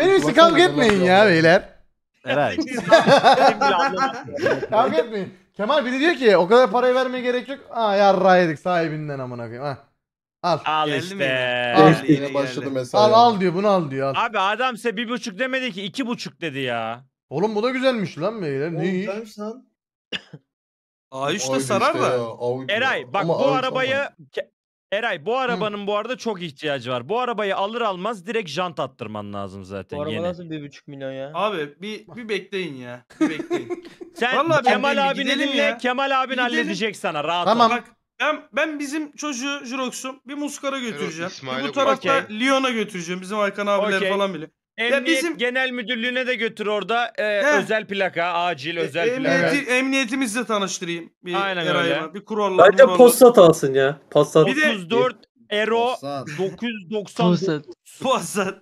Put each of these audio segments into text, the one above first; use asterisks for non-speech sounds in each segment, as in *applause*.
benimle kavga etmeyin ya beyler. Eray. *laughs* Kavga etmeyin. Kemal biri diyor ki o kadar parayı vermeye gerek yok. Aa yarra yedik sahibinden amına koyayım. Ha. Al. Al işte. Al, Al, Yine başladı mesela. al al diyor bunu al diyor al. Abi adam size bir buçuk demedi ki iki buçuk dedi ya. Oğlum bu da güzelmiş lan beyler. Ne iyi. A3 de sarar da. Eray bak bu arabayı ke- Eray bu arabanın bu arada çok ihtiyacı var. Bu arabayı alır almaz direkt jant attırman lazım zaten Bu araba yeni. nasıl buçuk milyon ya? Abi bir, bir bekleyin ya. Bir bekleyin. *laughs* Sen Vallahi Kemal diyeyim, abini Kemal abin Gidelim. halledecek sana rahat Tamam. ol. Bak ben, ben bizim çocuğu Jurox'um bir Muskara götüreceğim. Bir bu tarafta Lyon'a götüreceğim. Bizim Hakan abiler Okey. falan bile. Emniyet bizim... Genel Müdürlüğü'ne de götür orada. Ee, özel plaka, acil e, özel e, plaka. Emniyeti, emniyetimizle tanıştırayım. Bir Aynen öyle. Var. Bir kurallar. Bence postat alsın ya. Postat. 34 Ero 990 Postat.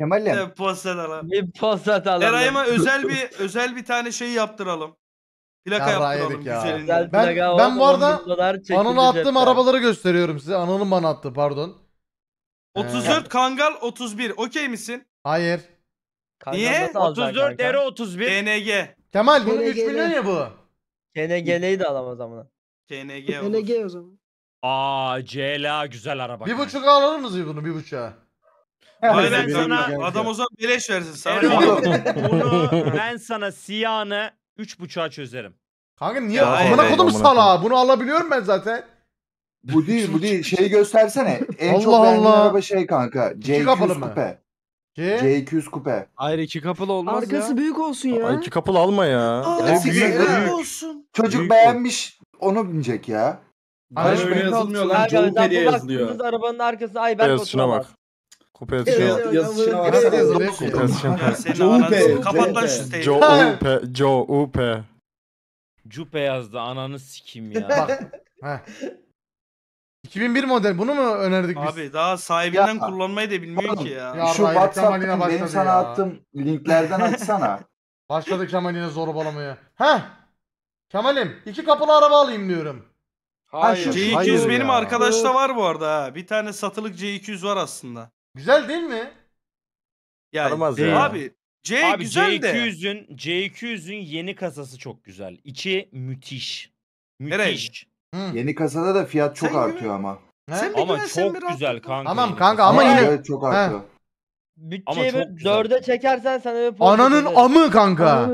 Kemal'le mi? Evet, Postat alalım. Bir Postat alalım. Eray'ıma özel bir özel bir tane şey yaptıralım. Plaka Ya, yaptıralım ya. güzelinde. Ben, plaka ben bu arada Ananı attığım arabaları gösteriyorum size. Ananın bana attı pardon. 34 ee, Kangal 31. Okey misin? Hayır. Niye? 34 alacak dere 31. TNG. Kemal bunun 3 milyon ya bu. KNG'leyi de alamaz ama. TNG olur. LG o zaman. Aa CLA güzel araba. Bir buçuk alır mısınız bunu bir buçuğa? Abi ben sana adam o zaman beleş versin sana. Erol, bunu *laughs* ben sana siyahını 3.5'a çözerim. Kanka niye? Ya, Amına kodum amına sala. Bunu alabiliyorum ben zaten. Bu değil bu değil. Şeyi göstersene. En *laughs* Allah çok beğendiğin Allah. araba şey kanka. c Coupe. C. 200 Coupe. Hayır iki kapılı olmaz Arkası ya. büyük olsun ya. Ay, iki kapılı alma ya. Aa, Ya, büyük, büyük. olsun. Çocuk Büyük bu. beğenmiş onu binecek ya. Hayır Barış öyle Bey yazılmıyor lan. Joe Perry'e yazılıyor. arabanın arkasında ay Beyaz şuna bak. Kupe yazıyor. Evet. Yazışına bak. Nereye Yazışına bak. Senin Joe Pe- aranızı yazdı ananı sikim ya. Bak. 2001 model bunu mu önerdik biz? Abi daha sahibinden Ya. kullanmayı da bilmiyor Oğlum, ki ya. Ya Şu Bayraktar Marina WhatsApp'tan benim başladı sana ya. attığım linklerden açsana. *laughs* Başladı Kemal yine zorbalamaya. Heh. Kemal'im iki kapılı araba alayım diyorum. Hayır. C200 Hayır benim arkadaşta var bu arada ha. Bir tane satılık C200 var aslında. Güzel değil mi? Yani Aramaz ya. abi C Abi güzel C200'ün C200'ün yeni kasası çok güzel. İçi müthiş. Nereye? Yeni kasada da fiyat çok Sen artıyor güven- ama. He? Sen Ama güvensen çok rahatlık güzel kanka. Tamam kanka ama yine Evet çok artıyor. Ama Bütçeyi çok böyle güzel. dörde çekersen sen bir ananın amı kanka.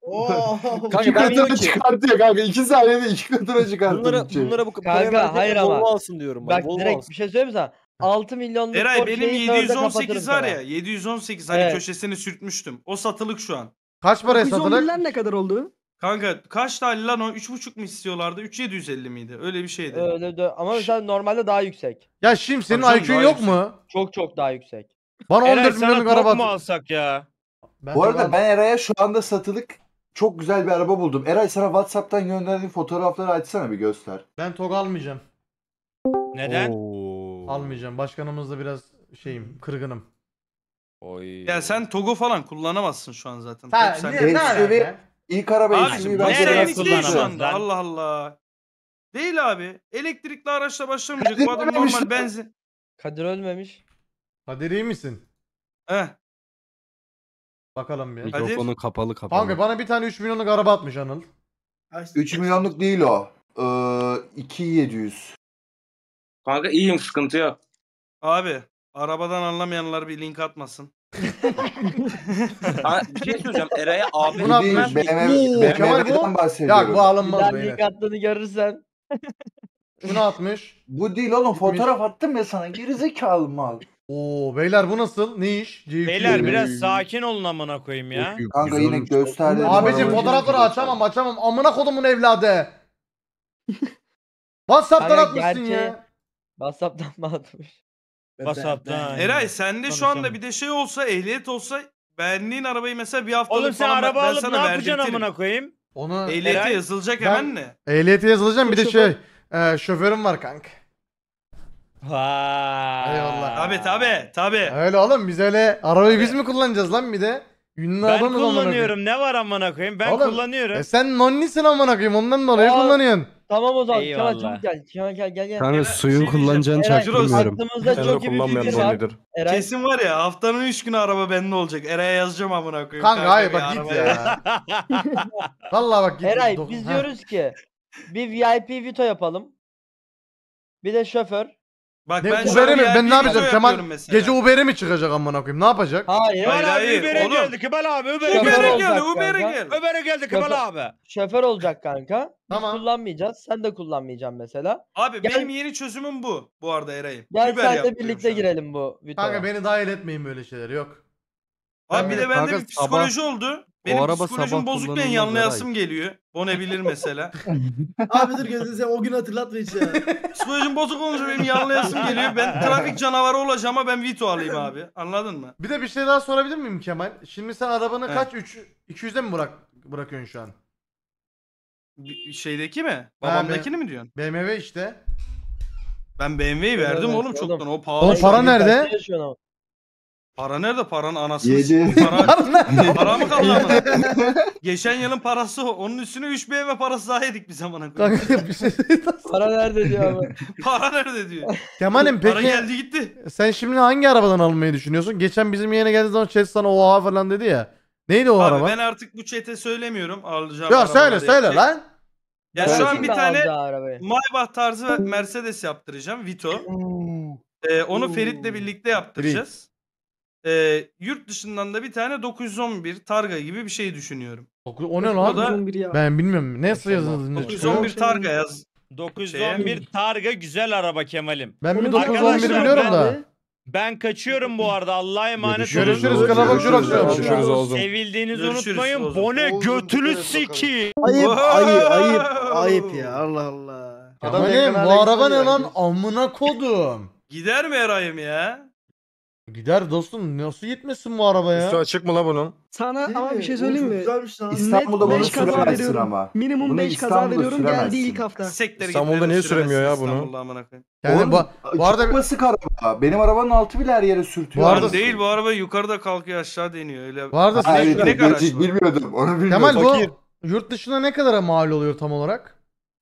Oo. *laughs* Kanka, İki katını diyorum ki- çıkartıyor kanka. İki saniyede iki katına çıkartıyor. Bunlara, bütçeyi. bunlara bu Kanka, hayır hayır ama. alsın diyorum. Bak Volvo direkt alsın. bir şey söyleyeyim mi sana? 6 milyonluk Eray benim 718 var ya 718 hani Evet. köşesini sürtmüştüm. O satılık şu an. Kaç paraya satılır? 911'ler ne kadar oldu? Kanka kaç tane lan o? 3.5 mi istiyorlardı? 3750 miydi? Öyle bir şeydi. Öyle de ama mesela normalde daha yüksek. Ya şimdi senin Tabii IQ'un daha yok mu? Çok çok daha yüksek. Bana Eray 14 milyonluk sana top alsak ya? Ben Bu arada ben Eray'a şu anda satılık çok güzel bir araba buldum. Eray sana WhatsApp'tan gönderdiğim fotoğrafları açsana bir göster. Ben TOG almayacağım. Neden? Almayacağım. Başkanımızla biraz şeyim, kırgınım. Oy. Ya sen Togo falan kullanamazsın şu an zaten. Ha, sen- niye- ne alaka? İlk araba Abi, eşliği elektrikli şu anda. Allah Allah. Değil abi. Elektrikli araçla başlamayacak. Bu adam Elektrikli normal benzin. Kadir ölmemiş. Kadir iyi misin? Heh. Bakalım bir. Hadi. Mikrofonu kapalı kapalı. Kanka bana bir tane 3 milyonluk araba atmış Anıl. 3 milyonluk değil o. Ee, 2700. Kanka iyiyim sıkıntı yok. Abi. Arabadan anlamayanlar bir link atmasın. Ha, bir şey söyleyeceğim. Eray'a abi Buna Bir ben- bu- BMW'den bahsediyorum. Ya bu alınmaz bu İlerleyi Enes. görürsen. Şunu atmış. Bu değil oğlum fotoğraf attım ya sana gerizekalı mal. Oo beyler bu nasıl? Ne iş? Keyifli. Beyler biraz sakin olun amına koyayım ya. Kanka yine gösterdi. Abicim fotoğrafları açamam açamam. Amına kodumun evladı. *laughs* WhatsApp'tan Kanka, atmışsın gerçeği- ya. WhatsApp'tan mı atmış? WhatsApp'tan. Eray de şu anda bir de şey olsa ehliyet olsa beğendiğin arabayı mesela bir haftalık Oğlum sen falan ben- araba ben alıp ne sana yapacaksın amına koyayım? Onu Ehliyete Eray, yazılacak hemen ne? ehliyete yazılacağım bir de şey e, şoförüm var kanka. Ha. Eyvallah. Tabi tabi tabi. Öyle oğlum biz öyle arabayı biz mi kullanacağız lan bir de? Ünlü Ben adamız amına kullanıyorum ne var amına koyayım ben Oğlum, kullanıyorum. E sen nonnisin amına koyayım ondan dolayı Aa. kullanıyorsun. Tamam o zaman. Eyvallah. çabuk gel. Kemal gel gel gel. Kanka suyun şey kullanacağını Eray, çaktırmıyorum. Aklımızda çok iyi bir fikir var. Kesin var ya haftanın 3 günü araba bende olacak. Eray'a yazacağım amına koyayım. Kanka hayır bak git ya. *laughs* Vallahi bak git. Eray biz diyoruz ki bir VIP Vito yapalım. Bir de şoför. Bak Ne, ben Uber'e mi? Ben ne video yapacağım? Kemal mesela. gece Uber'e mi çıkacak amına koyayım? Ne yapacak? Hayır. Kemal Hayır, abi hayır, Uber'e oğlum. geldi Kemal abi Uber'e Şoför Uber'e geldi. geldi Uber'e kanka. geldi. Uber'e geldi Kemal abi. Şoför olacak kanka. Tamam. Biz kullanmayacağız. Sen de kullanmayacaksın mesela. Abi Gel- benim yeni çözümüm bu. Bu arada Eray'ım. Gel Uber senle yapıyorum birlikte girelim bu videoya. Kanka beni dahil etmeyin böyle şeyler yok. Abi bir de bende bir psikoloji oldu. Benim araba psikolojim bozuk ben kullanılanlara yanlayasım geliyor. O ne bilir mesela. *laughs* Abi dur gözünü sen o gün hatırlat ve hiç ya. psikolojim bozuk olunca benim yanlayasım geliyor. Ben *laughs* trafik canavarı olacağım ama ben Vito alayım abi. Anladın mı? Bir de bir şey daha sorabilir miyim Kemal? Şimdi sen arabanı Evet. kaç? 3 200'de mi bırak bırakıyorsun şu an? Bir- Şeydeki mi? Babamdakini mi diyorsun? BMW işte. Ben BMW'yi verdim oğlum çoktan. O pahalı. Oğlum, para nerede? Para nerede paranın anası? Yedi. Para, para mı kaldı ama? Geçen yılın parası o. Onun üstüne 3 BMW parası daha yedik bir zamana Kanka bir şey *laughs* Para nerede diyor ama. *laughs* Para nerede diyor. Kemal'im peki Para geldi gitti. sen şimdi hangi arabadan almayı düşünüyorsun? Geçen bizim yayına geldiği zaman chat sana oha falan dedi ya. Neydi o Abi araba? ben artık bu çete söylemiyorum alacağım. Yok söyle söyle diye. lan. Ya şu an bir tane Maybach tarzı Mercedes yaptıracağım Vito. Ee, onu Ferit'le birlikte yaptıracağız. Ee, yurt dışından da bir tane 911 Targa gibi bir şey düşünüyorum. Doku- O ne lan? da- ya. Ben bilmiyorum. Ne yazıldığını çıkıyor. 911 Targa yaz. 911 şey, Targa güzel araba Kemal'im. Ben mi 911 arkadaşlar biliyorum ben da. Ben kaçıyorum bu arada. Allah'a emanet olun. Görüşürüz. Görüşürüz. Kanal bakıyoruz. Görüşürüz oğlum. Sevildiğinizi Görüşürüz unutmayın. oğlum. Bone götünü siki. Ayıp, ayıp, ayıp, ayıp ya. Allah Allah. Adam Kemal'im bu araba ne lan? Amına kodum. Gider mi Eray'ım ya? Gider dostum nasıl gitmesin bu araba ya? Üstü açık mı la bunun? Sana Değil ama mi? bir şey söyleyeyim mi? İstanbul'da bunu beş kaza süremezsin ama. Minimum Bunu 5 kaza İstanbul'da veriyorum geldi ilk hafta. Sektör İstanbul'da niye süremiyor ya bunu? İstanbul'da amına koyayım. Yani Oğlum, bu arada- Çok araba. Benim arabanın altı bile her yere sürtüyor. Bu arada- değil bu araba yukarıda kalkıyor aşağı deniyor. öyle. bu arada Ha, evet, Ne evet, garaj var? bilmiyordum. Onu bilmiyordum. Kemal bu yurt dışına ne kadara mal oluyor tam olarak?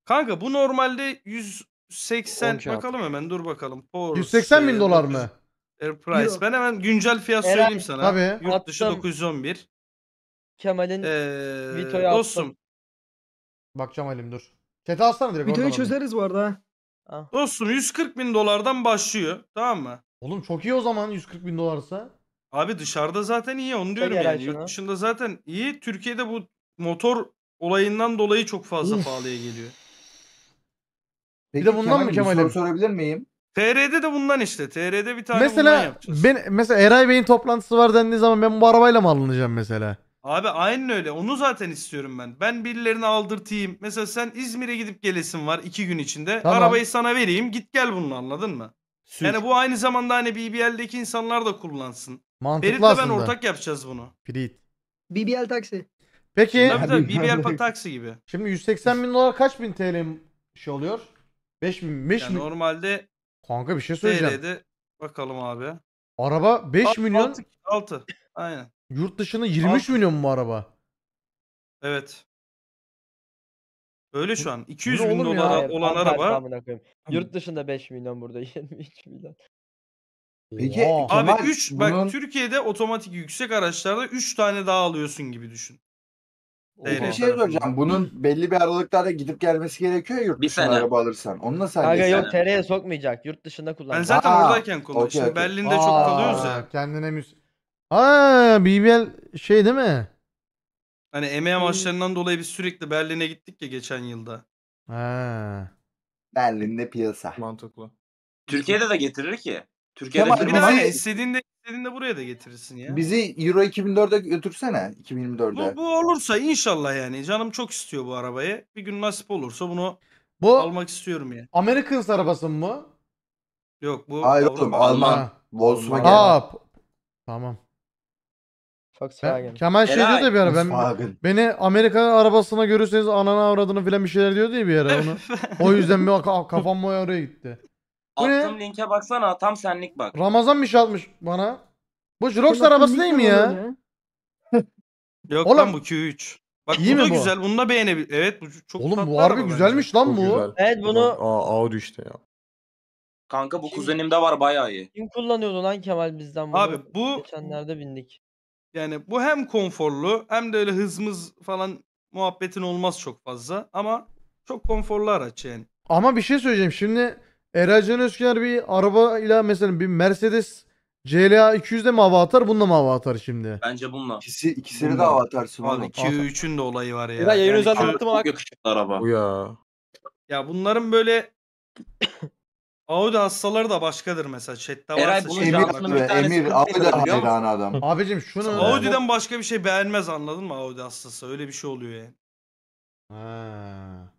Kanka bu normalde 180 bakalım hemen dur bakalım. 180 bin dolar mı? Price Euro. Ben hemen güncel fiyat Eren, söyleyeyim sana. Tabii. Yurt dışı Attım. 911. Kemal'in ee, Vito'yu attım. Dostum. Bakacağım Halim dur. Chat'e alsana direkt. Vito'yu çözeriz bu arada. Ha. Ah. Dostum 140 bin dolardan başlıyor. Tamam mı? Oğlum çok iyi o zaman 140 bin dolarsa. Abi dışarıda zaten iyi onu diyorum Sen yani. Yurt dışında zaten iyi. Türkiye'de bu motor olayından dolayı çok fazla pahalıya geliyor. Peki, bir de bundan Kemal, mı Kemal'im? sorabilir miyim? TRD de bundan işte. TRD bir tane bundan Mesela yapacağız. ben mesela Eray Bey'in toplantısı var dendiği zaman ben bu arabayla mı alınacağım mesela? Abi aynen öyle. Onu zaten istiyorum ben. Ben birilerini aldırtayım. Mesela sen İzmir'e gidip gelesin var iki gün içinde. Tamam. Arabayı sana vereyim. Git gel bunu anladın mı? Sür. Yani bu aynı zamanda hani BBL'deki insanlar da kullansın. Mantıklı Ferit'le ben ortak yapacağız bunu. Frit. BBL taksi. Peki Tabii tabii BBL *laughs* pa- taksi gibi. şimdi 180 bin dolar kaç bin TL şey oluyor? 5 bin, 5 Yani bin. normalde Kanka bir şey söyleyeceğim. TL'de bakalım abi. Araba 5 milyon. 6, 6. Aynen. Yurt dışına 23 Altı. milyon mu bu araba? Evet. Öyle şu an. 200 bin olur dolara Hayır, olan araba. amına koyayım. Yurt dışında 5 milyon burada 23 *laughs* milyon. Peki Abi Kemal, 3 bak bunun- Türkiye'de otomatik yüksek araçlarda 3 tane daha alıyorsun gibi düşün bir şey soracağım. Bunun belli bir aralıklarda gidip gelmesi gerekiyor ya yurt dışına araba alırsan. Onun nasıl Aga halledeceksin? yok tereye sokmayacak. Yurt dışında kullan. Ben zaten Aa, oradayken konuştum. okey, okey. Berlin'de çok kalıyoruz ya. Kendine müs... Ha BBL şey değil mi? Hani emeğe maçlarından dolayı biz sürekli Berlin'e gittik ya geçen yılda. Ha. Berlin'de piyasa. Mantıklı. Türkiye'de de getirir ki. Türkiye'de bir de hani istediğinde İstediğinde buraya da getirirsin ya. Bizi Euro 2004'e götürsene 2024'e. Bu, bu olursa inşallah yani. Canım çok istiyor bu arabayı. Bir gün nasip olursa bunu bu almak istiyorum ya. Americans arabası mı? Yok bu Hayır oğlum Alman. Volkswagen. Aa, tamam. Ben, Kemal şey diyor da bir ara ben, beni Amerika arabasına görürseniz Anana avradını filan bir şeyler diyor diye bir ara *laughs* onu. o yüzden bir ka- kafam oraya gitti. Bu ne? linke baksana tam senlik bak. Ramazan bir şey atmış bana. Bu Jirox arabası değil mi ya? Yok Oğlum. lan bu Q3. Bak İyi bu mi da bu? güzel. Bunu da beğenebilir. Evet bu çok Oğlum bu harbi araba güzelmiş lan Çok bu. Evet bunu Aa, Audi işte ya. Kanka bu kuzenimde var bayağı iyi. kim kullanıyordu lan Kemal bizden bunu? Abi bu Geçenlerde bindik. yani bu hem konforlu hem de öyle hızımız falan muhabbetin olmaz çok fazla ama çok konforlu araç yani. Ama bir şey söyleyeceğim şimdi Eraycan Özkener bir araba ile mesela bir Mercedes CLA 200'de mi hava atar? Bununla mı hava atar şimdi? Bence bununla. İkisi, ikisini de hava atarsın. Abi oğlum. 2 3'ün de olayı var ya. Ya yayın özel iki- tanıtımı bak. yakışıklı araba. Bu ya. Ya bunların böyle *coughs* Audi hastaları da başkadır mesela. Chat'te varsa şey Emir anlatma. Emir abi de kırk adam. Abicim şunu... Audi'den başka bir şey beğenmez anladın mı Audi hastası? Öyle bir şey oluyor yani. Ha.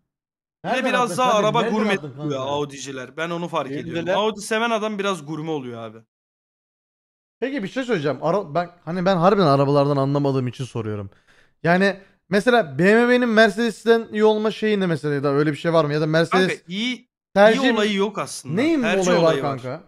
Nereden Ve biraz daha araba Nereden gurme aldın Audi'ciler. Ben onu fark Eldiler. ediyorum. Audi seven adam biraz gurme oluyor abi. Peki bir şey söyleyeceğim. Ara, ben hani ben harbiden arabalardan anlamadığım için soruyorum. Yani mesela BMW'nin Mercedes'ten iyi olma şeyi ne mesela ya da öyle bir şey var mı ya da Mercedes Kanka iyi, tercih iyi olayı yok aslında. neyin mi Tercih olayı var kanka?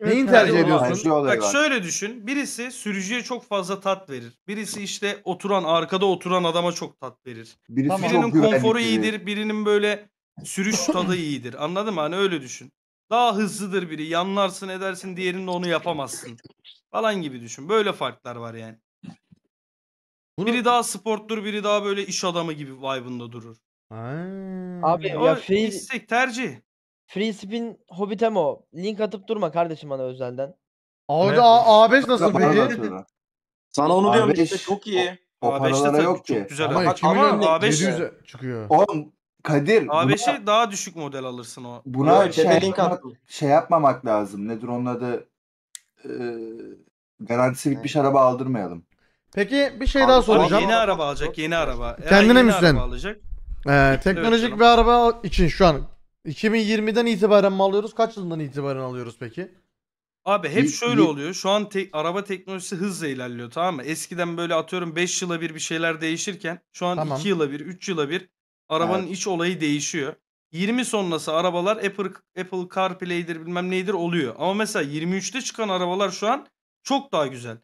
Neyin tercih ediyorsun? Bak şöyle düşün. Birisi sürücüye çok fazla tat verir. Birisi işte oturan arkada oturan adama çok tat verir. Birisi Tamam. Birinin konforu iyidir. Birinin böyle sürüş *clears throat* tadı iyidir. Anladın mı? Hani öyle düşün. Daha hızlıdır biri. Yanlarsın edersin diğerinin onu yapamazsın. Falan gibi düşün. Böyle farklar var yani. Bunu... Biri daha sporttur biri daha böyle iş adamı gibi vibe'ında durur. Ha. Abi ya, ya free... istek tercih. Free spin hobbitem o. Link atıp durma kardeşim bana özelden. Orada A5 nasıl peki? Sana onu diyorum işte çok iyi. O, o A5'te yok çok güzel. Ama, ama A5 700 çıkıyor. Oğlum Kadir. A5'e buna... daha düşük model alırsın o. Buna evet, şey, yapmamak, şey yapmamak lazım. Nedir onun adı? Ee, garantisi bitmiş araba aldırmayalım. Peki bir şey daha soracağım. Yeni araba alacak, yeni araba. Kendine yani mi sen? Ee, teknolojik evet, bir araba için şu an 2020'den itibaren mi alıyoruz? Kaç yılından itibaren alıyoruz peki? Abi hep şöyle oluyor. Şu an te- araba teknolojisi hızla ilerliyor tamam mı? Eskiden böyle atıyorum 5 yıla bir bir şeyler değişirken şu an tamam. yıla bir, 3 yıla bir Arabanın Evet. iç olayı değişiyor. 20 sonrası arabalar Apple, Apple CarPlay'dir bilmem neydir oluyor. Ama mesela 23'te çıkan arabalar şu an çok daha güzel.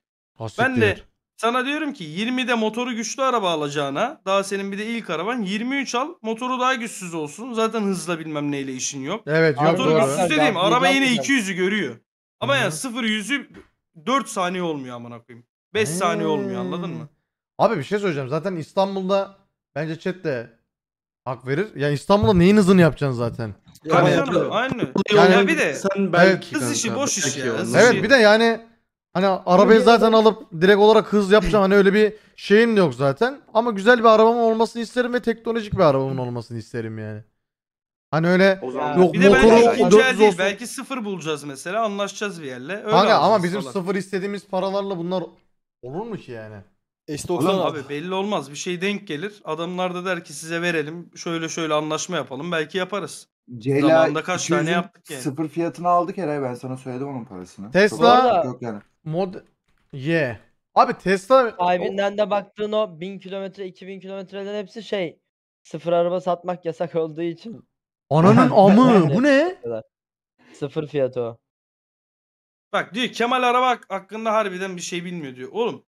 Ben de sana diyorum ki 20'de motoru güçlü araba alacağına daha senin bir de ilk araban 23 al motoru daha güçsüz olsun. Zaten hızla bilmem neyle işin yok. Evet Motoru doğru. güçsüz Yapmayacağım, dediğim araba yine 200'ü görüyor. Ama Hı yani hı. 0 100'ü 4 saniye olmuyor amına koyayım. 5 saniye olmuyor anladın mı? Abi bir şey söyleyeceğim. Zaten İstanbul'da bence chat Hak verir. Ya İstanbul'da neyin hızını yapacaksın zaten? Tabii Yani- aynı. Yani- ya bir de sen belki Kız işi boş iş ya. Evet bir de yani hani arabayı zaten alıp direkt olarak hız yapacağım hani öyle bir şeyim de yok zaten. Ama güzel bir arabamın olmasını isterim ve teknolojik bir arabamın olmasını isterim yani. Hani öyle O Yok, bir de motoru belki ikinci 400 olsun. Belki sıfır bulacağız mesela. Anlaşacağız bir yerle. Öyle kanka ama bizim falan. sıfır istediğimiz paralarla bunlar olur mu ki yani? S90 Ulan abi belli olmaz. Bir şey denk gelir. Adamlar da der ki size verelim. Şöyle şöyle anlaşma yapalım. Belki yaparız. Ceyla Zamanında kaç tane yaptık yani. Sıfır fiyatını aldık herhalde. Ben sana söyledim onun parasını. Tesla Yok yani. mod Y. Abi Tesla Sahibinden de baktığın o 1000 kilometre 2000 kilometrelerin hepsi şey sıfır araba satmak yasak olduğu için ananın *laughs* amı bu ne? sıfır fiyatı o. Bak diyor Kemal Araba hakkında harbiden bir şey bilmiyor diyor. Oğlum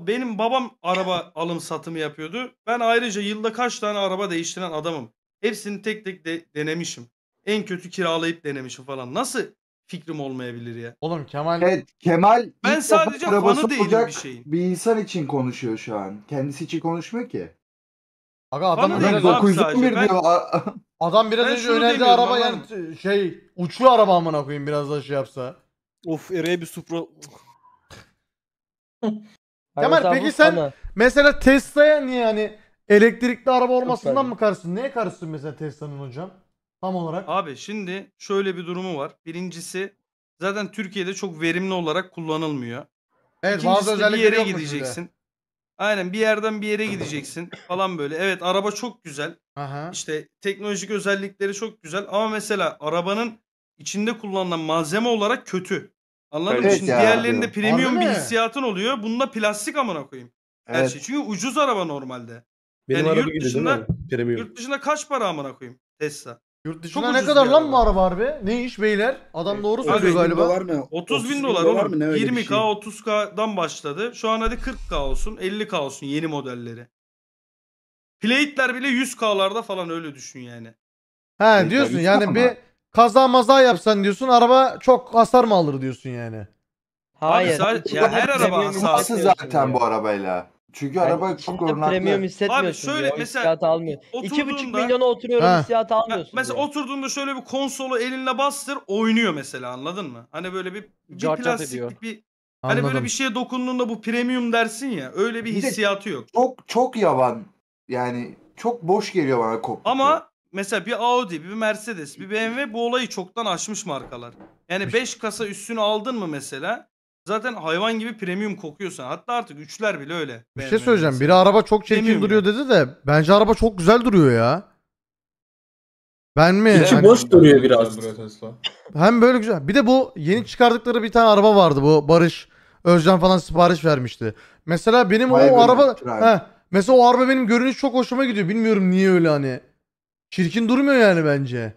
benim babam araba alım satımı yapıyordu. Ben ayrıca yılda kaç tane araba değiştiren adamım. Hepsini tek tek de- denemişim. En kötü kiralayıp denemişim falan. Nasıl fikrim olmayabilir ya? Oğlum Kemal Evet Kemal Ben sadece defa fanı değilim bir şeyin. bir insan için konuşuyor şu an. Kendisi için konuşmuyor ki. aga adam Bana değil Adam abi. 911 Ben- diyor. adam biraz önce önerdi araba anladın yani şey uçuyor araba amına koyayım biraz da şey yapsa. Of Ereğe bir supra. *laughs* Kemal Mesela peki sen sana. mesela Tesla'ya niye hani elektrikli araba olmasından mı karşısın? Neye karşısın mesela Tesla'nın hocam? Tam olarak. Abi şimdi şöyle bir durumu var. Birincisi zaten Türkiye'de çok verimli olarak kullanılmıyor. Evet İkincisi de bir yere yokmuş bir gideceksin. Aynen bir yerden bir yere gideceksin falan böyle. Evet araba çok güzel. Aha. İşte teknolojik özellikleri çok güzel ama mesela arabanın içinde kullanılan malzeme olarak kötü. Anladım. mı? Evet Şimdi ya, diğerlerinde diyorum. premium bir Anladın mı? hissiyatın oluyor. Bunda plastik amına koyayım. Her şey. Evet. şey. Çünkü ucuz araba normalde. Benim Yani araba yurt dışında- Premium. Yurt dışında kaç para amına koyayım Tesla? Yurt dışında ne kadar lan bu araba harbi? Ne iş beyler? Adam e, doğru Abi, söylüyor galiba. Dolar mı? 30 bin dolar mı? 20k 30k'dan şey? başladı. Şu an hadi 40k olsun 50k olsun yeni modelleri. Plate'ler bile 100k'larda falan öyle düşün yani. He diyorsun tabii ki yani ama. bir kaza maza yapsan diyorsun araba çok hasar mı alır diyorsun yani. Hayır. sadece- ya her araba Premium hasar Nasıl hissetmiyorsun zaten bu arabayla? Çünkü Yani araba çok içinde premium hissetmiyorsun. Abi şöyle mesela almıyor. 2,5 milyona oturuyorum Ha. hissiyatı Ya Mesela diyor. oturduğunda şöyle bir konsolu elinle bastır oynuyor mesela anladın mı? Hani böyle bir, bir Cart ediyor. bir hani Anladım. böyle bir şeye dokunduğunda bu premium dersin ya öyle bir hissiyatı yok. Çok çok yavan. Yani çok boş geliyor bana koptu. Ama mesela bir Audi, bir Mercedes, bir BMW bu olayı çoktan aşmış markalar. Yani 5 kasa üstünü aldın mı mesela zaten hayvan gibi premium kokuyorsun. Hatta artık üçler bile öyle. Bir şey BMW söyleyeceğim. Biri araba çok çirkin Premium duruyor dedi de bence araba çok güzel duruyor ya. Ben mi? İçi Hani- boş duruyor biraz. Hem böyle güzel. Bir de bu yeni çıkardıkları bir tane araba vardı bu Barış Özcan falan sipariş vermişti. Mesela benim o araba Drive. mesela o araba benim görünüş çok hoşuma gidiyor. Bilmiyorum niye öyle hani. Çirkin durmuyor yani bence.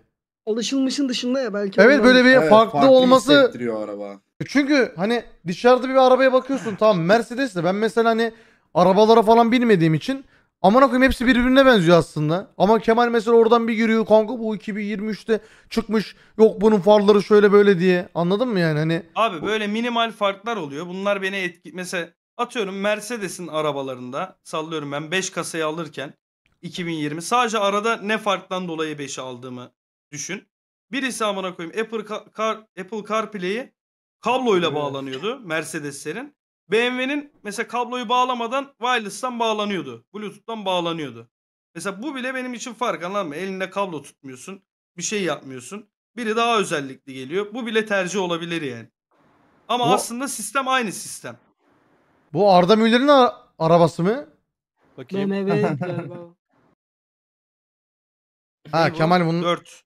Alışılmışın dışında ya belki. Evet böyle bir Evet, farklı, olması. araba. Çünkü hani dışarıda bir arabaya bakıyorsun tamam Mercedes de ben mesela hani arabalara falan bilmediğim için aman koyayım hepsi birbirine benziyor aslında. Ama Kemal mesela oradan bir giriyor kanka bu 2023'te çıkmış yok bunun farları şöyle böyle diye anladın mı yani hani Abi böyle minimal farklar oluyor. Bunlar beni etki... Mesela atıyorum Mercedes'in arabalarında sallıyorum ben 5 kasayı alırken 2020. Sadece arada ne farktan dolayı 5'i aldığımı düşün. Birisi amına koyayım Apple Car, Apple CarPlay'i kabloyla bağlanıyordu Mercedes'lerin. BMW'nin mesela kabloyu bağlamadan wireless'tan bağlanıyordu. Bluetooth'tan bağlanıyordu. Mesela bu bile benim için fark anladın mı? Elinde kablo tutmuyorsun. Bir şey yapmıyorsun. Biri daha özellikli geliyor. Bu bile tercih olabilir yani. Ama bu... aslında sistem aynı sistem. Bu Arda Müller'in arabası mı? Bakayım. BMW galiba. *laughs* Ha, Kemal bunun- 4.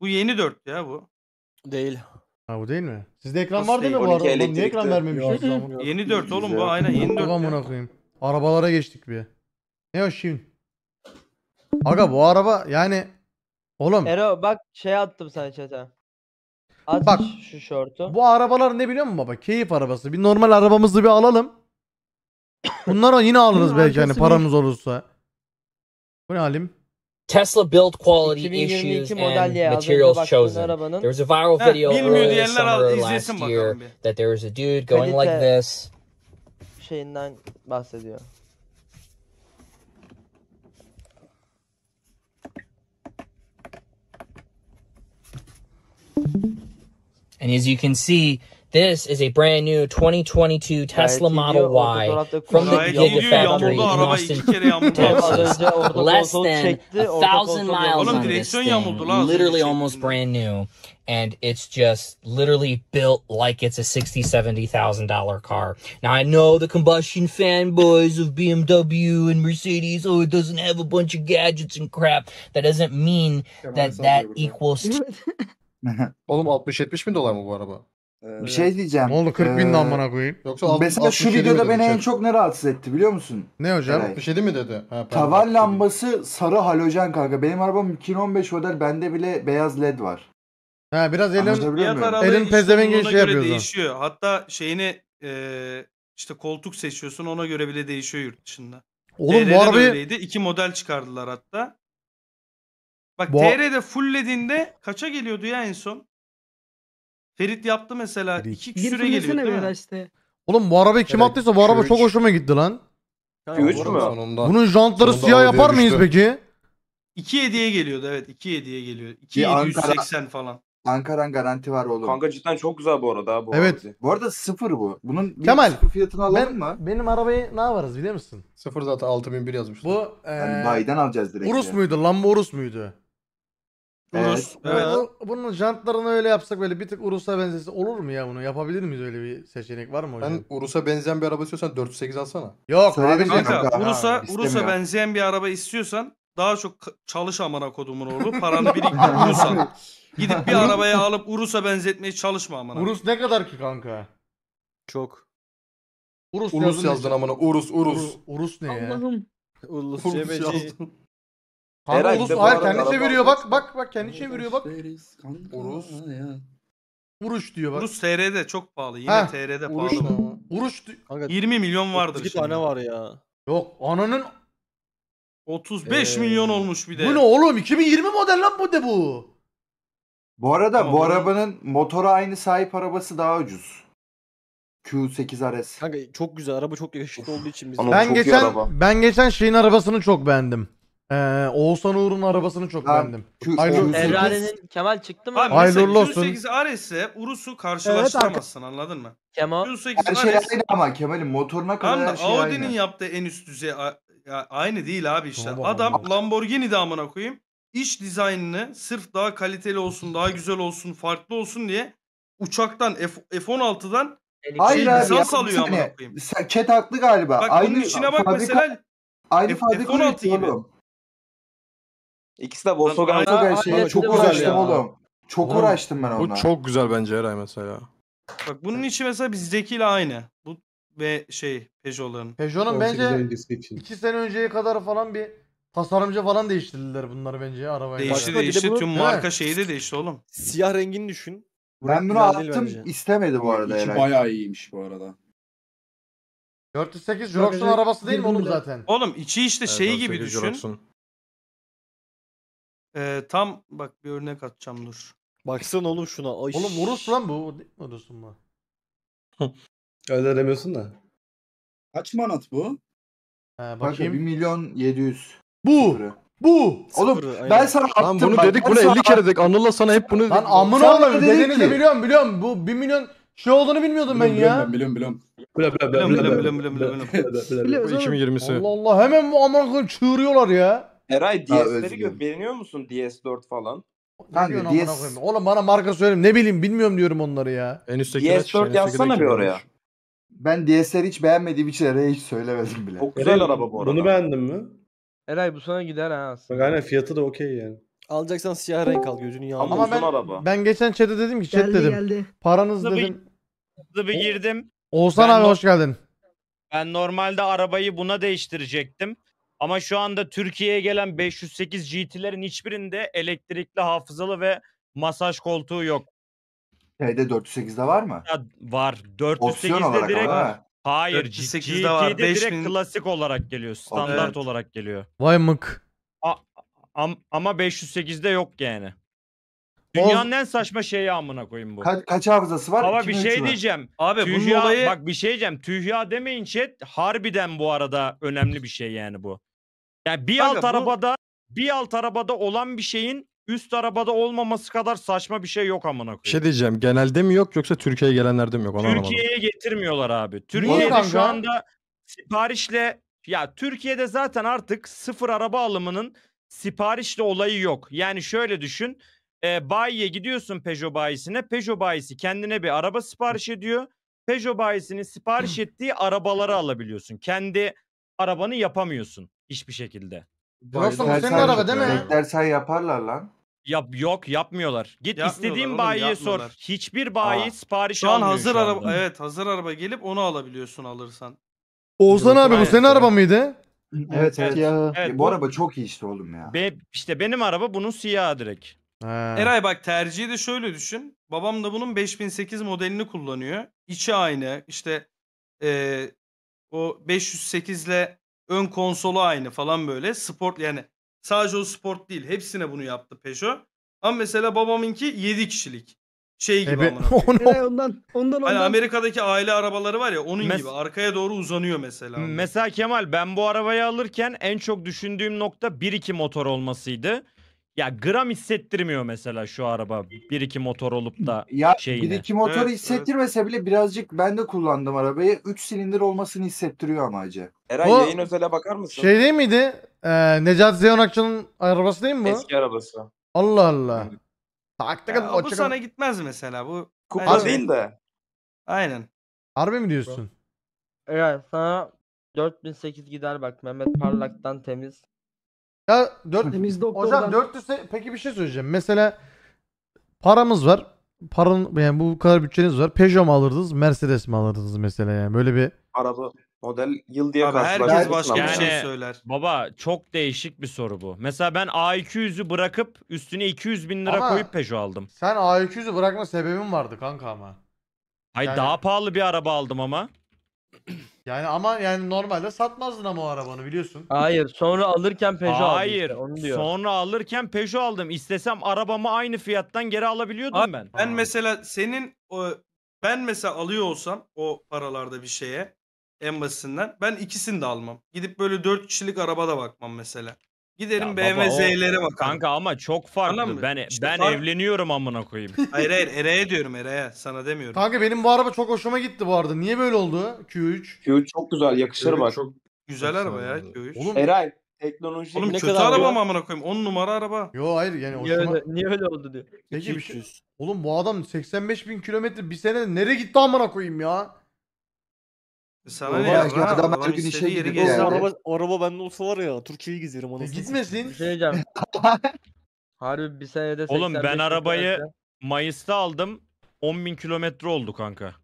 Bu yeni 4 ya bu. Değil. Ha bu değil mi? Sizde ekran Nasıl var değil mi bu arada? Oğlum Niye ekran vermemişiz? Yeni 4 oğlum bu aynen yeni 4. Ulan buna koyayım. Arabalara geçtik bir. Ne o şimdi? Aga bu araba yani oğlum Ero bak şey attım sana chat'e. At Bak. şu şortu. bu arabalar ne biliyor musun baba? Keyif arabası. Bir normal arabamızı bir alalım. Bunlara yine alırız *laughs* belki hani paramız olursa. Bu ne halim? Tesla build quality issues and materials chosen. There was a viral video earlier this summer last year that there was a dude going like this. And as you can see, this is a brand new 2022 Tesla Model Y from the Gigafactory in Austin, Texas. Less than a thousand miles on this thing, literally almost brand new, and it's just literally built like it's a sixty, seventy thousand dollar car. Now I know the combustion fanboys of BMW and Mercedes. Oh, it doesn't have a bunch of gadgets and crap. That doesn't mean that that equals. *laughs* Oğlum 60-70 bin dolar mı bu araba? Bir ee, şey diyeceğim. Ne oldu 40 bin ee, amına koyayım. Yoksa alt, Mesela şu videoda beni en çok ne rahatsız etti biliyor musun? Ne hocam? Evet. Bir şey mi dedi? Ha, Tavan lambası sarı halojen kanka. Benim arabam 2015 model bende bile beyaz led var. Ha biraz elin elin pezevengin şey yapıyor. Değişiyor. Zaten. Hatta şeyini e, işte koltuk seçiyorsun ona göre bile değişiyor yurt dışında. Oğlum bu arabayı... öyleydi. İki model çıkardılar hatta. Bak bu... TR'de ledinde kaça geliyordu ya en son? Ferit yaptı mesela. Ferit. iki küsüre geliyor değil mi? Işte. Oğlum bu araba kim Evet, attıysa bu araba çok hoşuma gitti lan. Göğüs mü? Sonunda. Bunun jantları Sonunda siyah yapar mıyız düştü. peki? İki hediye geliyordu evet. 2 hediye geliyor. İki Bir Ankara- 780 falan. Ankara'nın garanti var oğlum. Kanka cidden çok güzel bu arada bu Evet. arada. Bu arada sıfır bu. Bunun bir Kemal, sıfır fiyatını alalım mı? benim arabayı ne yaparız biliyor musun? Sıfır zaten 6001 yazmış. Bu eee, Yani bayiden alacağız direkt. Urus ya. muydu? Lamba Urus muydu? Urus. Evet. Evet. Bunun jantlarını öyle yapsak böyle bir tık Urus'a benzesi olur mu ya bunu? Yapabilir miyiz öyle bir seçenek var mı hocam? Ben Urus'a benzeyen bir araba istiyorsan 408 alsana. Yok Urus'a istemiyor. Urus'a benzeyen bir araba istiyorsan daha çok çalış amına kodumun oğlu. Paranı biriktir Urus'a. *laughs* Gidip bir arabaya alıp Urus'a benzetmeye çalışma amına. Urus ne kadar ki kanka? Çok. Urus, Urus yazdın amına. Urus, Urus. Urus. Urus ne ya? Allah'ım. Urus Urus yazdın. Kanka Eray, Ulus bir de bu hayır kendi çeviriyor bak bak bak kendi çeviriyor bak. Oruz. Vuruş diyor bak. Rus TR'de çok pahalı. Yine Ha, TR'de pahalı. Uruş mu? Vuruş di- 20 milyon vardır şimdi. tane var ya. Yok ananın 35 Ee, milyon olmuş bir de. bu ne oğlum 2020 model lan bu de bu. Bu arada Tamam, bu oğlum. arabanın motora aynı sahip arabası daha ucuz. Q8 RS. Kanka çok güzel. Araba çok yakışıklı olduğu için bizim. Ben geçen ben geçen şeyin arabasını çok beğendim. Ee, Oğuzhan Uğur'un arabasını çok Abi, beğendim. şu- Ferrari'nin Kemal çıktı mı? Abi mesela Hayırlı olsun. Q8 Urus'u karşılaştıramazsın anladın mı? Kemal. Her Q8 şey aynı ama Kemal'in motoruna kadar her şey Audi'nin aynı. yaptığı en üst düzey ya aynı değil abi işte. Doğru, Adam anladım. Lamborghini de amına koyayım. İç dizaynını sırf daha kaliteli olsun, daha güzel olsun, farklı olsun diye uçaktan F- F16'dan Hayır Şey, abi. lisans ya, alıyor bir amına koyayım. Sen- Ket haklı galiba. bak bunun aynı içine bak fabrika, mesela aynı F- F-16 gibi. oğlum. İkisi de Volkswagen Çok, şey, çok uğraştım ya. oğlum. Çok Oğlum, uğraştım ben onunla. Bu çok güzel bence Eray mesela. Bak bunun içi mesela bizdeki ile aynı. Bu ve şey Peugeot'ların. Peugeot'un bence 2 sene önceye kadar falan bir tasarımcı falan değiştirdiler bunları bence arabayı. Değişti Baksana, bir de değişti tüm marka şeyi de değişti oğlum. Siyah rengini düşün. Ben bunu Güzel attım istemedi bu arada İçi Eray. bayağı iyiymiş bu arada. 408 Jurox'un arabası değil mi oğlum zaten? Oğlum içi işte şeyi gibi düşün. Ee, tam bak bir örnek atacağım dur. Baksın oğlum şuna. Ay. Oğlum Urus lan bu. Değil mi Urus mu? Öyle demiyorsun da. Kaç manat bu? He, bakayım. 1 milyon 700. Bu. Bu. Oğlum Sıfırı, ben sana attım. Lan bunu dedik ben bunu sana 50 kere dedik. Anıl'la sana hep bunu Lan amına Sonra oğlum dedik dediğini ki- biliyorum biliyorum. Bu 1 milyon şey olduğunu bilmiyordum ben ya. Biliyorum ben biliyorum biliyorum. Bla bla bla Bilem, bla bla bilem, bilem, bilem, bilem. bla bla bla. Bile- Bu 2020'si. Allah Allah hemen bu amına koyayım çığırıyorlar ya. Eray DS'leri dilerim. beğeniyor musun? DS4 falan. Ne Kanka, DS koyayım? Oğlum bana marka söyleyeyim. Ne bileyim bilmiyorum diyorum onları ya. En DS4 en üsttekini yazsana bir oraya. Ben DSR hiç beğenmediğim için Eray'a hiç söylemedim bile. Çok güzel Eren, araba bu arada. Bunu beğendin mi? Eray bu sana gider ha Bak aslında. aynen fiyatı da okey yani. Alacaksan siyah renk al gözünü yağma. Ama, ben- araba. Ben geçen chat'e dedim ki chat Geldi dedim. geldi. Paranız Tabii. dedim. Hızlı bir girdim. Oğuzhan Ben abi de- hoş geldin. Ben normalde arabayı buna değiştirecektim. Ama şu anda Türkiye'ye gelen 508 GT'lerin hiçbirinde elektrikli hafızalı ve masaj koltuğu yok. Şeyde 408'de var mı? Ya, var. Opsiyon olarak direkt ama hayır 408'de var, GT'de direkt 5000 klasik olarak geliyor. Standart Evet. olarak geliyor. Vay mık. Am- ama 508'de yok yani. Dünyanın en saçma şeyi amına koyayım bu. Ka- kaç hafızası var? Ama bir şey var. diyeceğim. Abi bunun olayı bak bir şey diyeceğim. Tühya demeyin chat harbiden bu arada önemli bir şey yani bu. Yani bir Kanka, alt bu- arabada bir alt arabada olan bir şeyin üst arabada olmaması kadar saçma bir şey yok amına Bir şey koyayım. diyeceğim. Genelde mi yok yoksa Türkiye'ye gelenlerde mi yok? Onu anlamadım. Türkiye'ye getirmiyorlar abi. Türkiye'de şu anda siparişle ya Türkiye'de zaten artık sıfır araba alımının siparişle olayı yok. Yani şöyle düşün. E, bayiye gidiyorsun Peugeot bayisine. Peugeot bayisi kendine bir araba sipariş ediyor. Peugeot bayisinin sipariş *clears throat* ettiği arabaları alabiliyorsun. Kendi arabanı yapamıyorsun. Hiçbir şekilde. Dostum bu senin araba değil mi? Beklersen yaparlar lan. Yap yok yapmıyorlar. Git Yapmıyorlar istediğin bayiye sor. Hiçbir bayi Aa. sipariş Şu an hazır araba evet hazır araba gelip onu alabiliyorsun alırsan. Oğuzhan abi bu Aynen. senin araba mıydı? Evet evet. Ya. Evet, bu, bu araba çok iyi işte oğlum ya. Be, işte benim araba bunun siyahı direkt. He. Eray bak tercihi de şöyle düşün. Babam da bunun 5008 modelini kullanıyor. İçi aynı. İşte eee, o 508 ile Ön konsolu aynı falan böyle. Sport yani sadece o sport değil. Hepsine bunu yaptı Peugeot. Ama mesela babamınki 7 kişilik. Şey gibi Evet. amına *laughs* ondan ondan Hani Amerika'daki aile arabaları var ya onun Mes- gibi arkaya doğru uzanıyor mesela. Mesela Kemal ben bu arabayı alırken en çok düşündüğüm nokta 1-2 motor olmasıydı. Ya gram hissettirmiyor mesela şu araba. Bir iki motor olup da ya, şeyini. Bir iki motor evet, hissettirmese evet. bile birazcık ben de kullandım arabayı. Üç silindir olmasını hissettiriyor ama acı. Eray o, yayın özele bakar mısın? Şey değil miydi? Ee, Necati Zeyon Akçan'ın arabası değil mi bu? Eski arabası. Allah Allah. Tak tak. Ya, bu sana gitmez mesela bu. Kupa Harbi. değil de. Aynen. Harbi mi diyorsun? Evet sana 4008 gider bak Mehmet Parlak'tan temiz. Ya 4 Temiz hocam 400 se- peki bir şey söyleyeceğim. Mesela paramız var. paran yani bu kadar bütçeniz var. Peugeot mu alırdınız, Mercedes mi alırdınız mesela yani? Böyle bir Araba model yıl diye Abi herkes başka bir şey söyler. Baba çok değişik bir soru bu. Mesela ben A200'ü bırakıp üstüne 200 bin lira Ama- koyup Peugeot aldım. sen a 200ü bırakma sebebin vardı kanka ama. Hayır Yani- daha pahalı bir araba aldım ama. *clears throat* Yani ama yani normalde satmazdın ama o arabanı biliyorsun. Hayır sonra alırken Peugeot aldım Hayır. işte, onu diyor. Sonra alırken Peugeot aldım. İstesem arabamı aynı fiyattan geri alabiliyordum Abi, ben. Ben Aa. mesela senin o ben mesela alıyor olsam o paralarda bir şeye en basitinden ben ikisini de almam. Gidip böyle dört kişilik arabada bakmam mesela. Giderim Ya bak. BMW Kanka ama çok farklı. Ben İşte ben fark- evleniyorum amına koyayım. *laughs* Hayır hayır Ere'ye diyorum Ere'ye. Sana demiyorum. Kanka benim bu araba çok hoşuma gitti bu arada. Niye böyle oldu? Q3. Q 3 çok güzel yakışır bak. Çok... Güzel araba ya Q3. Oğlum, Eray teknoloji Oğlum ne kötü kadar araba mı amına koyayım? 10 numara araba. Yo hayır yani Niye hoşuma... öyle, niye öyle oldu diyor. Peki bir şey... Oğlum bu adam 85 bin kilometre bir senede nereye gitti amına koyayım ya? Sana ne Oğlum, ya? Adam her gün işe yeri yani. araba, araba bende olsa var ya Türkiye'yi gezerim onu. Gitmesin. Bir şey diyeceğim. *laughs* Harbi bir senede Oğlum, ben arabayı- kilometre. Mayıs'ta aldım. 10 bin kilometre oldu kanka.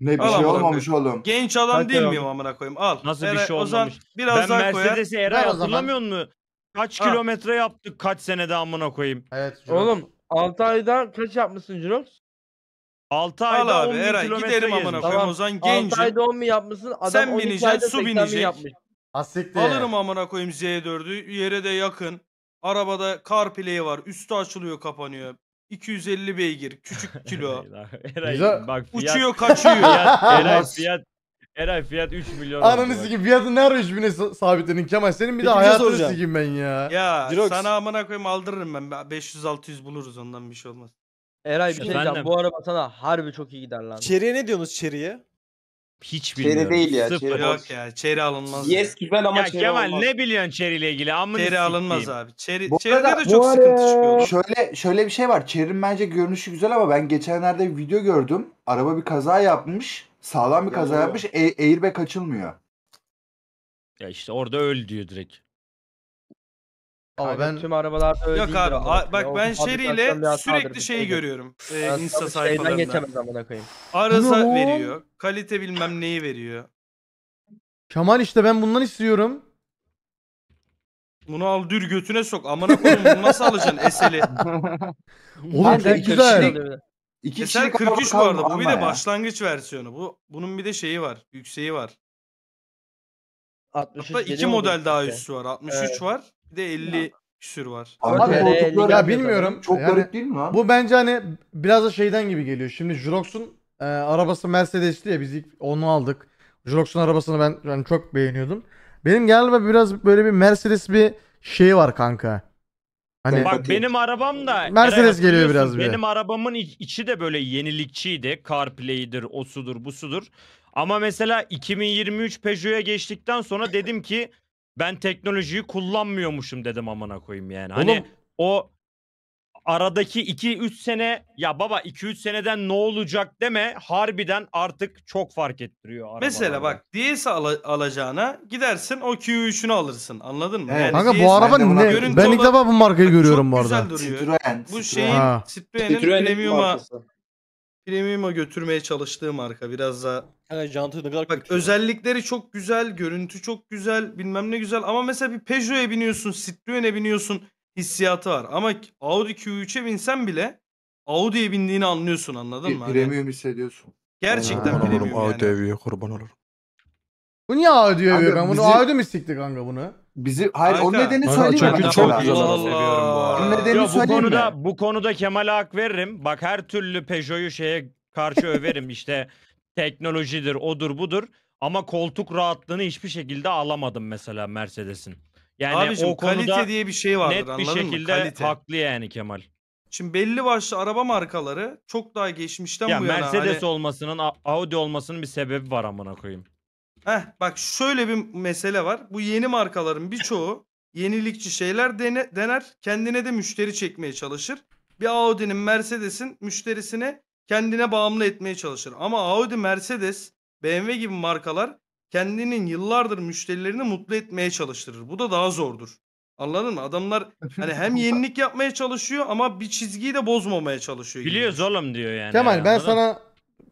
Ne bir Al şey amına olmamış oğlum. Genç adam değil miyim amına koyayım? Al. Nasıl bir Eray, şey Ozan olmamış? biraz ben Mercedes'i Eray Ver o hatırlamıyor musun? Kaç Ha. kilometre yaptık kaç senede amına koyayım. Evet. Oğlum 6 ayda kaç yapmışsın Jirox? 6 ayda Al 10 bin Eray kilometre gidelim gezmiş. amına koyayım Tamam. Ozan genç. 6 ayda 10 mu yapmışsın? Adam Sen 12 bineceksin, su 80 binecek. Alırım amına koyayım Z4'ü. Yere de yakın. Arabada CarPlay var. Üstü açılıyor kapanıyor. 250 beygir. Küçük *laughs* kilo. Eray bak fiyat, Uçuyor kaçıyor. *laughs* fiyat, Eray fiyat, Eray fiyat 3 milyon. oldu Ananı fiyatı nerede ara 3000'e sa- sabitledin Kemal senin bir de Peki bir şey hayatını soracağım. ben ya. ya Jirox. sana amına koyayım aldırırım ben. 500-600 buluruz ondan bir şey olmaz. Eray bir şey diyeceğim. Bu araba sana harbi çok iyi gider lan. Çeriye ne diyorsunuz çeriye? Hiç bilmiyorum. Çeri değil ya. Sıfır. Çeri Yok ya çeri alınmaz. Yes güzel ama Ya çeri Kemal olmaz. ne biliyorsun Cherry ile ilgili? Amını Çeri alınmaz sikeyim. abi. Çeri, Bu çeride arada- de çok bu sıkıntı arada- çıkıyor. Şöyle şöyle bir şey var. Çerin bence görünüşü güzel ama ben geçenlerde bir video gördüm. Araba bir kaza yapmış. Sağlam bir kaza yapmış. E- airbag açılmıyor. Ya işte orada öl diyor direkt. Ama Kanka, ben tüm arabalarda öyle Yok değildir abi amına bak O ben fabrikasyon bir sürekli şeyi şeydir. görüyorum. Ee, Aslında Insta bu Şeyden geçemez amına koyayım. Arıza veriyor. Kalite bilmem neyi veriyor. Kemal işte ben bundan istiyorum. Bunu al dür götüne sok. Amına koyayım bunu nasıl alacaksın eseli? *laughs* Oğlum çok güzel. İki Esel 43 bu arada. Bu bir de ya. başlangıç versiyonu. Bu bunun bir de şeyi var. Yükseği var. Hatta iki model daha üstü var. 63 var. Bir de 50 küsür var. Abi, Abi, koltuklar- ya bilmiyorum. Çok Yani garip değil mi lan? Bu bence hani biraz da şeyden gibi geliyor. Şimdi Jurox'un e, arabası Mercedes'ti ya biz ilk onu aldık. Jurox'un arabasını ben yani çok beğeniyordum. Benim galiba biraz böyle bir Mercedes bir şey var kanka. Hani Bak benim arabam da Mercedes geliyor hatırlıyorsun, biraz bir Benim arabamın içi de böyle yenilikçiydi. CarPlay'dir, o sudur, bu sudur. Ama mesela 2023 Peugeot'a geçtikten sonra dedim ki ben teknolojiyi kullanmıyormuşum dedim amına koyayım yani. Hani Oğlum. Hani o aradaki 2-3 sene ya baba 2-3 seneden ne olacak deme harbiden artık çok fark ettiriyor. Arabalarda. Mesela bak DS al alacağına gidersin o Q3'ünü alırsın anladın mı? Evet. Yani bu araba yani ne? Ben ilk defa bu markayı görüyorum bu arada. Güzel duruyor. Citroen. Bu şeyin Citroen'in Citroen premium'a Premium'a götürmeye çalıştığım arka biraz daha. Yani jantı ne kadar Bak kötü ya. özellikleri çok güzel, görüntü çok güzel, bilmem ne güzel ama mesela bir Peugeot'e biniyorsun, Citroen'e biniyorsun hissiyatı var. Ama Audi Q3'e binsen bile Audi'ye bindiğini anlıyorsun anladın mı? Hani Premium hissediyorsun. Gerçekten premium yani. ADV'ye kurban olurum. Bu niye ağ diyor? Ben bunu bizi- ağ ödü mü sikti kanka bunu? Bizi hayır Kanka. o nedeni söyleyeyim. Çünkü ben çok güzel Allah bu arada. bu konuda mi? bu konuda Kemal'e hak veririm. Bak her türlü Peugeot'u şeye karşı överim İşte teknolojidir, odur budur. Ama koltuk rahatlığını hiçbir şekilde alamadım mesela Mercedes'in. Yani Abicim, o konuda kalite diye bir şey vardır net bir anladın mı? şekilde haklı yani Kemal. Şimdi belli başlı araba markaları çok daha geçmişten Ya bu yana. Mercedes hani- olmasının, Audi olmasının bir sebebi var amına koyayım. Heh, bak şöyle bir mesele var. Bu yeni markaların birçoğu yenilikçi şeyler dene, dener. Kendine de müşteri çekmeye çalışır. Bir Audi'nin, Mercedes'in müşterisine kendine bağımlı etmeye çalışır. Ama Audi, Mercedes, BMW gibi markalar kendinin yıllardır müşterilerini mutlu etmeye çalıştırır. Bu da daha zordur. Anladın mı? Adamlar *laughs* hani hem yenilik yapmaya çalışıyor ama bir çizgiyi de bozmamaya çalışıyor. Biliyoruz oğlum diyor yani. Kemal ben Anladın sana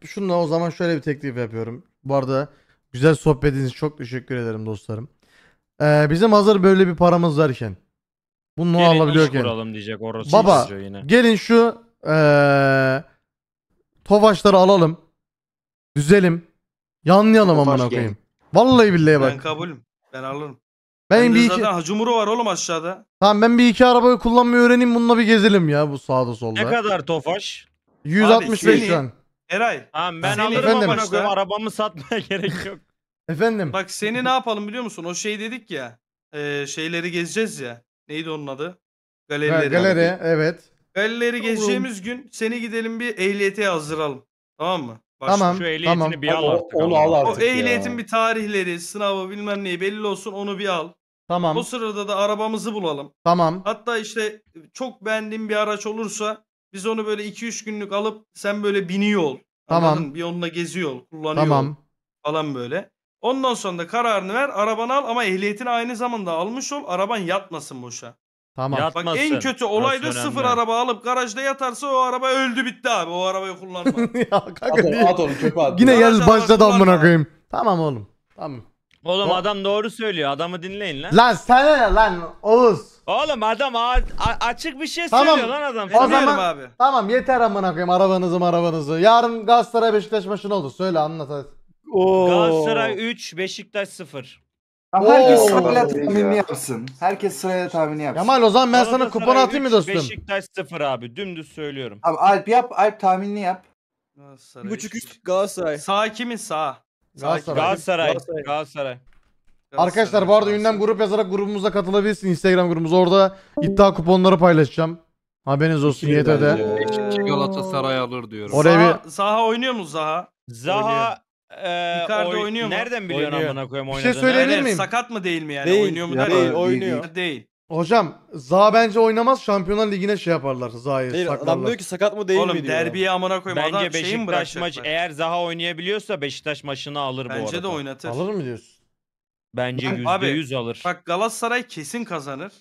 şunla o zaman şöyle bir teklif yapıyorum. Bu arada Güzel sohbetiniz çok teşekkür ederim dostlarım. Ee, bizim hazır böyle bir paramız varken. Bunu gelin alabiliyorken. kuralım diyecek orası. Baba yine. gelin şu ee, tofaşları alalım. Düzelim. Yanlayalım Tofaş amına gelin. koyayım. Vallahi billahi Ben kabulüm. Ben alırım. Ben, Bende bir iki, zaten Hacumuru var oğlum aşağıda. tamam ben bir iki arabayı kullanmayı öğreneyim bununla bir gezelim ya bu sağda solda. Ne kadar Tofaş? 165 şu an. Eray. Abi ben Senin- alırım Efendim? ama işte arabamı satmaya *laughs* gerek yok. Efendim. Bak seni ne yapalım biliyor musun? O şey dedik ya. e, şeyleri gezeceğiz ya. Neydi onun adı? Ha, Galerileri. galeri evet. Galerileri gezeceğimiz gün seni gidelim bir ehliyete yazdıralım. Tamam mı? Bak Tamam. Şu ehliyetini tamam. bir al artık. Onu al O artık ya. bir tarihleri, sınavı bilmem neyi belli olsun onu bir al. Tamam. O sırada da arabamızı bulalım. Tamam. Hatta işte çok beğendiğim bir araç olursa biz onu böyle 2-3 günlük alıp sen böyle biniyor ol. Tamam. Bir onunla geziyor ol, kullanıyor tamam. ol falan böyle. Ondan sonra da kararını ver, arabanı al ama ehliyetini aynı zamanda almış ol. Araban yatmasın boşa. Tamam. Yatmasın. Bak en kötü olay da sıfır araba alıp garajda yatarsa o araba öldü bitti abi. O arabayı kullanma. *laughs* ya kanka at, onu, at onu çöpe at. Yine gel başta da amına koyayım. Tamam oğlum. Tamam. Oğlum o... adam doğru söylüyor. Adamı dinleyin lan. Lan sana lan Oğuz. Oğlum adam açık bir şey Tamam. söylüyor lan adam. O zaman abi. tamam yeter amına koyayım arabanızı arabanızı Yarın Galatasaray Beşiktaş maçı ne olur? Söyle anlat hadi. Oo. Galatasaray 3, Beşiktaş 0. Tamam, herkes Oo. sırayla tahminini yapsın. Herkes sırayla tahmini yapsın. Kemal o zaman ben sana kupon atayım mı dostum? Beşiktaş 0 abi. Dümdüz söylüyorum. Abi Alp yap, Alp tahminini yap. Galatasaray. Buçuk üç Galatasaray. Sağ kimin sağ? Galatasaray. Galatasaray. Galatasaray. Arkadaşlar bu arada Ünlem grup yazarak grubumuza katılabilirsin. Instagram grubumuza orada iddia kuponları paylaşacağım. Haberiniz olsun YT'de. Galatasaray alır diyorum. Oraya Zaha, Zaha oynuyor mu Zaha? Zaha eee Icardi oynuyor mu? Nereden biliyorsun Oynuyor. amına koyayım Bir şey söyleyebilir miyim? Sakat mı değil mi yani? Değil, oynuyor mu? ya derken- değil, oynuyor. Değil. Hocam Za bence oynamaz. Şampiyonlar Ligi'ne şey yaparlar. Za'yı Değil adam diyor ki sakat mı değil mi Oğlum diyor. derbiye amına koyayım. Bence Adam şeyi mi Beşiktaş maç eğer Zaha oynayabiliyorsa Beşiktaş maçını alır bu arada. Bence de oynatır. Alır mı diyorsun? Bence Yani abi, %100 alır. Bak Galatasaray kesin kazanır.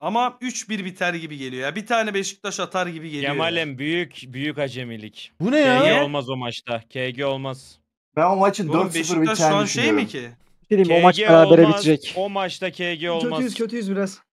Ama 3-1 biter gibi geliyor ya. Bir tane Beşiktaş atar gibi geliyor. ya. Kemal'em büyük büyük acemilik. Bu ne ya? KG olmaz o maçta. KG olmaz. Ben o maçın 4-0 Beşiktaş şu an şey mi ki? Şey o maç KG berabere olmaz. bitecek. O maçta KG olmaz. Kötüyüz kötüyüz biraz.